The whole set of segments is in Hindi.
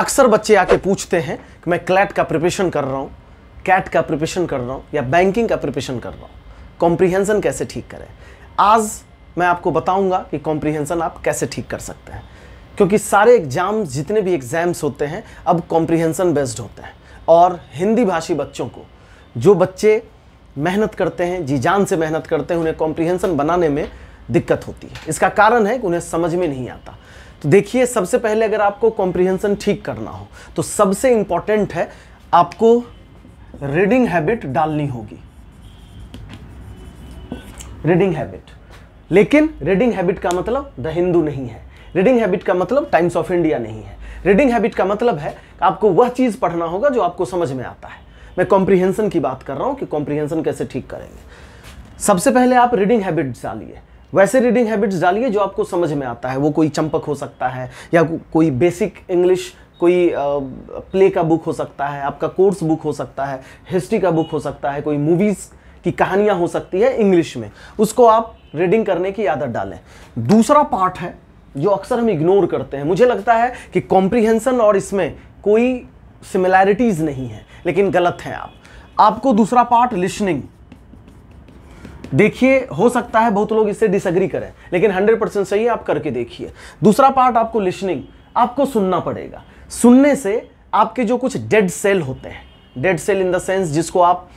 अक्सर बच्चे आके पूछते हैं कि मैं क्लैट का प्रिपरेशन कर रहा हूँ कैट का प्रिपरेशन कर रहा हूँ या बैंकिंग का प्रिपरेशन कर रहा हूँ कॉम्प्रीहेंसन कैसे ठीक करें आज मैं आपको बताऊंगा कि कॉम्प्रीहेंसन आप कैसे ठीक कर सकते हैं क्योंकि सारे एग्जाम जितने भी एग्जाम्स होते हैं अब कॉम्प्रीहेंसन बेस्ड होते हैं और हिंदी भाषी बच्चों को जो बच्चे मेहनत करते हैं जी जान से मेहनत करते हैं उन्हें कॉम्प्रीहेंसन बनाने में दिक्कत होती है इसका कारण है कि उन्हें समझ में नहीं आता तो देखिए सबसे पहले अगर आपको कॉम्प्रिहेंसन ठीक करना हो तो सबसे इंपॉर्टेंट है आपको रीडिंग हैबिट डालनी होगी रीडिंग हैबिट लेकिन रीडिंग हैबिट का मतलब द हिंदू नहीं है रीडिंग हैबिट का मतलब टाइम्स ऑफ इंडिया नहीं है रीडिंग हैबिट का मतलब है आपको वह चीज़ पढ़ना होगा जो आपको समझ में आता है मैं कॉम्प्रिहेंसन की बात कर रहा हूं कि कॉम्प्रिहेंसन कैसे ठीक करेंगे सबसे पहले आप रीडिंग हैबिट डालिए वैसे रीडिंग हैबिट्स डालिए जो आपको समझ में आता है वो कोई चंपक हो सकता है या को, कोई बेसिक इंग्लिश कोई प्ले का बुक हो सकता है आपका कोर्स बुक हो सकता है हिस्ट्री का बुक हो सकता है कोई मूवीज़ की कहानियाँ हो सकती है इंग्लिश में उसको आप रीडिंग करने की आदत डालें दूसरा पार्ट है जो अक्सर हम इग्नोर करते हैं मुझे लगता है कि कॉम्प्रीहेंसन और इसमें कोई सिमिलैरिटीज़ नहीं है लेकिन गलत हैं आप आपको दूसरा पार्ट लिसनिंग देखिए हो सकता है बहुत लोग इससे डिसअग्री करें लेकिन 100 परसेंट सही है आप करके देखिए दूसरा पार्ट आपको लिसनिंग आपको सुनना पड़ेगा सुनने से आपके जो कुछ डेड सेल होते हैं dead cell in the sense जिसको आप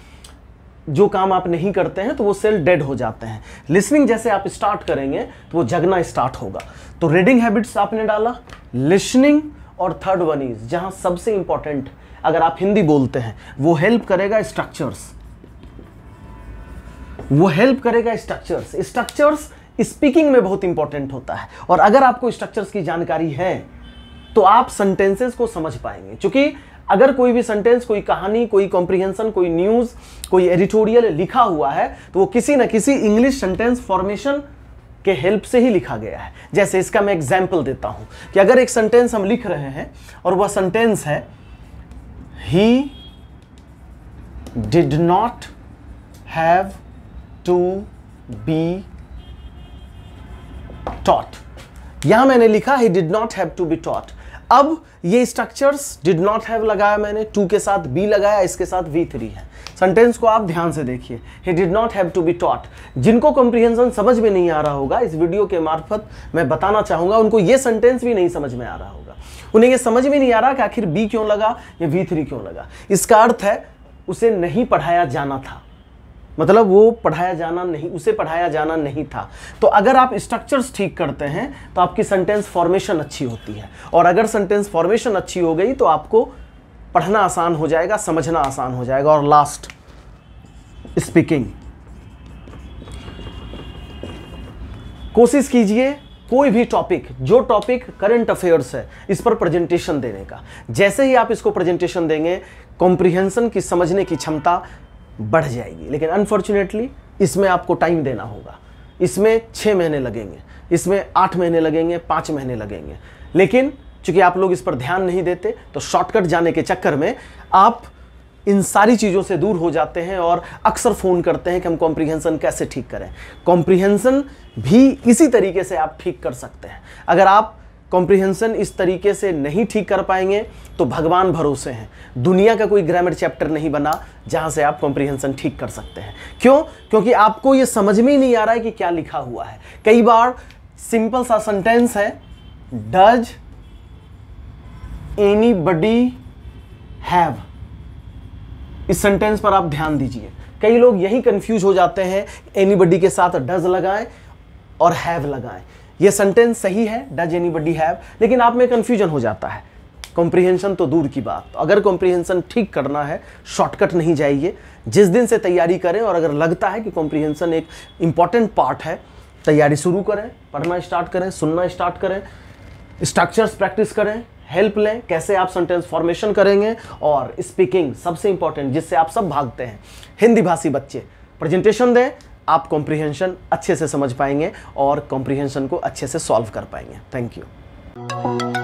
जो काम आप नहीं करते हैं तो वो सेल डेड हो जाते हैं लिसनिंग जैसे आप स्टार्ट करेंगे तो वो जगना स्टार्ट होगा तो रीडिंग हैबिट्स आपने डाला लिसनिंग और थर्ड वन इज जहां सबसे इंपॉर्टेंट अगर आप हिंदी बोलते हैं वो हेल्प करेगा स्ट्रक्चर्स वो हेल्प करेगा स्ट्रक्चर्स स्ट्रक्चर्स स्पीकिंग में बहुत इंपॉर्टेंट होता है और अगर आपको स्ट्रक्चर्स की जानकारी है तो आप सेंटेंसेस को समझ पाएंगे क्योंकि अगर कोई भी सेंटेंस कोई कहानी कोई कॉम्प्रिहेंशन कोई न्यूज़ कोई एडिटोरियल लिखा हुआ है तो वो किसी ना किसी इंग्लिश सेंटेंस फॉर्मेशन के हेल्प से ही लिखा गया है जैसे इसका मैं एग्जाम्पल देता हूं कि अगर एक सेंटेंस हम लिख रहे हैं और वह सेंटेंस है he did not have to be taught यहां मैंने लिखा he did not have to be taught अब ये स्ट्रक्चर्स डिड नॉट हैव लगाया मैंने टू के साथ बी लगाया इसके साथ वी थ्री है सेंटेंस को आप ध्यान से देखिए he did not have to be taught जिनको कॉम्प्रिहेंशन समझ में नहीं आ रहा होगा इस वीडियो के मार्फत मैं बताना चाहूंगा उनको ये सेंटेंस भी नहीं समझ में आ रहा होगा उन्हें ये समझ में नहीं आ रहा कि आखिर बी क्यों लगा या वी थ्री क्यों लगा इसका अर्थ है उसे नहीं पढ़ाया जाना था मतलब वो पढ़ाया जाना नहीं उसे पढ़ाया जाना नहीं था तो अगर आप स्ट्रक्चर्स ठीक करते हैं तो आपकी सेंटेंस फॉर्मेशन अच्छी होती है और अगर सेंटेंस फॉर्मेशन अच्छी हो गई तो आपको पढ़ना आसान हो जाएगा समझना आसान हो जाएगा और लास्ट स्पीकिंग कोशिश कीजिए कोई भी टॉपिक जो टॉपिक करंट अफेयर्स है इस पर प्रेजेंटेशन देने का जैसे ही आप इसको प्रेजेंटेशन देंगे कॉम्प्रिहेंसन की समझने की क्षमता बढ़ जाएगी लेकिन अनफॉर्चुनेटली इसमें आपको टाइम देना होगा इसमें छः महीने लगेंगे इसमें आठ महीने लगेंगे पाँच महीने लगेंगे लेकिन चूंकि आप लोग इस पर ध्यान नहीं देते तो शॉर्टकट जाने के चक्कर में आप इन सारी चीज़ों से दूर हो जाते हैं और अक्सर फ़ोन करते हैं कि हम कॉम्प्रीहेंसन कैसे ठीक करें कॉम्प्रीहेंसन भी इसी तरीके से आप ठीक कर सकते हैं अगर आप कॉम्प्रिहेंसन इस तरीके से नहीं ठीक कर पाएंगे तो भगवान भरोसे हैं दुनिया का कोई ग्रामर चैप्टर नहीं बना जहां से आप कॉम्प्रिहेंसन ठीक कर सकते हैं क्यों क्योंकि आपको ये समझ में ही नहीं आ रहा है कि क्या लिखा हुआ है कई बार सिंपल सा सेंटेंस है डज एनी बडी हैव इस सेंटेंस पर आप ध्यान दीजिए कई लोग यही कंफ्यूज हो जाते हैं एनी बडी के साथ डज लगाएं और हैव लगाएं ये सेंटेंस सही है डज एनी बडी हैव लेकिन आप में कन्फ्यूजन हो जाता है कॉम्प्रिहेंशन तो दूर की बात अगर कॉम्प्रिहेंशन ठीक करना है शॉर्टकट नहीं जाइए जिस दिन से तैयारी करें और अगर लगता है कि कॉम्प्रिहेंशन एक इंपॉर्टेंट पार्ट है तैयारी शुरू करें पढ़ना स्टार्ट करें सुनना स्टार्ट करें स्ट्रक्चर्स प्रैक्टिस करें हेल्प लें कैसे आप सेंटेंस फॉर्मेशन करेंगे और स्पीकिंग सबसे इंपॉर्टेंट जिससे आप सब भागते हैं हिंदी भाषी बच्चे प्रेजेंटेशन दें आप कॉम्प्रिहेंशन अच्छे से समझ पाएंगे और कॉम्प्रिहेंशन को अच्छे से सॉल्व कर पाएंगे थैंक यू